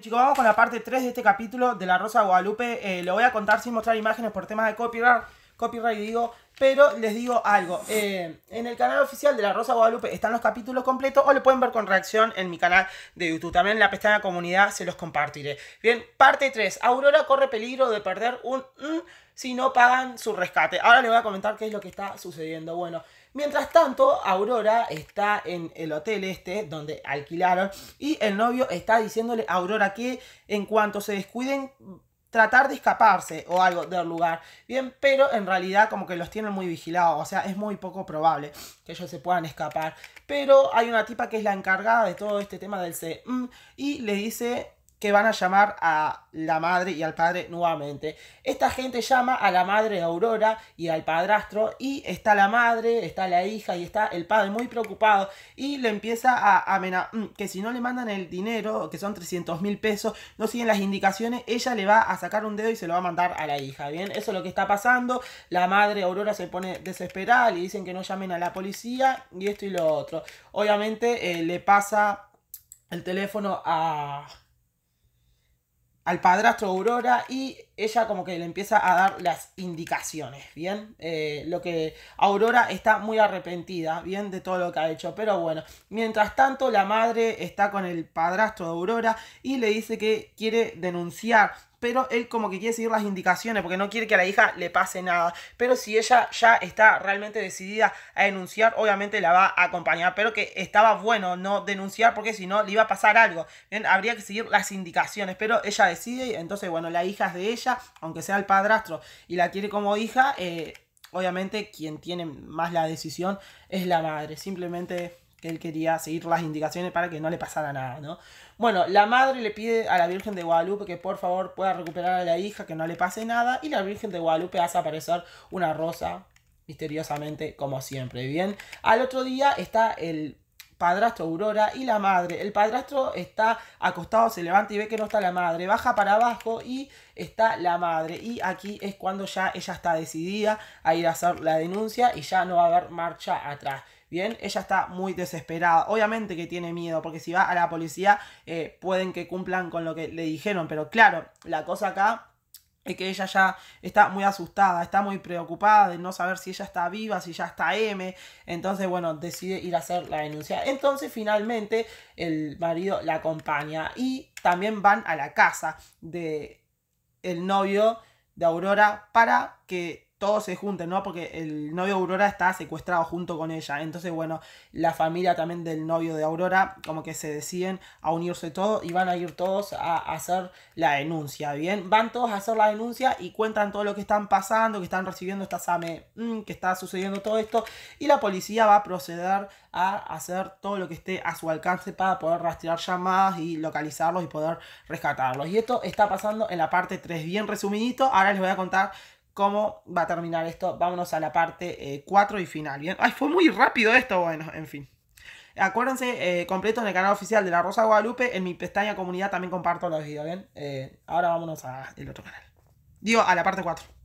Chicos, vamos con la parte 3 de este capítulo de La Rosa Guadalupe. Eh, lo voy a contar sin mostrar imágenes por temas de copyright copyright digo, pero les digo algo, eh, en el canal oficial de La Rosa Guadalupe están los capítulos completos o lo pueden ver con reacción en mi canal de YouTube, también en la pestaña comunidad se los compartiré. Bien, parte 3, Aurora corre peligro de perder un... Mm si no pagan su rescate. Ahora les voy a comentar qué es lo que está sucediendo. Bueno, Mientras tanto, Aurora está en el hotel este donde alquilaron y el novio está diciéndole a Aurora que en cuanto se descuiden tratar de escaparse o algo del lugar. Bien, pero en realidad como que los tienen muy vigilados, o sea, es muy poco probable que ellos se puedan escapar. Pero hay una tipa que es la encargada de todo este tema del C y le dice que van a llamar a la madre y al padre nuevamente. Esta gente llama a la madre Aurora y al padrastro y está la madre, está la hija y está el padre muy preocupado y le empieza a amenazar mm, que si no le mandan el dinero, que son 300 mil pesos, no siguen las indicaciones, ella le va a sacar un dedo y se lo va a mandar a la hija. Bien, eso es lo que está pasando. La madre Aurora se pone desesperada, le dicen que no llamen a la policía y esto y lo otro. Obviamente eh, le pasa el teléfono a al padrastro Aurora y ella como que le empieza a dar las indicaciones, ¿bien? Eh, lo que Aurora está muy arrepentida, ¿bien? De todo lo que ha hecho. Pero bueno, mientras tanto la madre está con el padrastro de Aurora y le dice que quiere denunciar pero él como que quiere seguir las indicaciones porque no quiere que a la hija le pase nada. Pero si ella ya está realmente decidida a denunciar, obviamente la va a acompañar. Pero que estaba bueno no denunciar porque si no le iba a pasar algo. Bien, habría que seguir las indicaciones, pero ella decide, entonces bueno, la hija es de ella aunque sea el padrastro, y la tiene como hija, eh, obviamente quien tiene más la decisión es la madre. Simplemente él quería seguir las indicaciones para que no le pasara nada, ¿no? Bueno, la madre le pide a la Virgen de Guadalupe que por favor pueda recuperar a la hija, que no le pase nada, y la Virgen de Guadalupe hace aparecer una rosa misteriosamente como siempre, ¿bien? Al otro día está el padrastro Aurora y la madre. El padrastro está acostado, se levanta y ve que no está la madre, baja para abajo y está la madre. Y aquí es cuando ya ella está decidida a ir a hacer la denuncia y ya no va a haber marcha atrás. Bien, ella está muy desesperada. Obviamente que tiene miedo, porque si va a la policía eh, pueden que cumplan con lo que le dijeron. Pero claro, la cosa acá es que ella ya está muy asustada, está muy preocupada de no saber si ella está viva, si ya está M. Entonces, bueno, decide ir a hacer la denuncia. Entonces, finalmente, el marido la acompaña y también van a la casa de el novio de Aurora para que todos se junten, ¿no? Porque el novio de Aurora está secuestrado junto con ella. Entonces, bueno, la familia también del novio de Aurora, como que se deciden a unirse todos y van a ir todos a hacer la denuncia, ¿bien? Van todos a hacer la denuncia y cuentan todo lo que están pasando, que están recibiendo esta SAME, mm, que está sucediendo todo esto. Y la policía va a proceder a hacer todo lo que esté a su alcance para poder rastrear llamadas y localizarlos y poder rescatarlos. Y esto está pasando en la parte 3, bien resumidito. Ahora les voy a contar cómo va a terminar esto. Vámonos a la parte 4 eh, y final. Bien, ay, fue muy rápido esto, bueno, en fin. Acuérdense, eh, completo en el canal oficial de La Rosa Guadalupe. En mi pestaña comunidad también comparto los videos, ¿bien? Eh, ahora vámonos al otro canal. Digo, a la parte 4.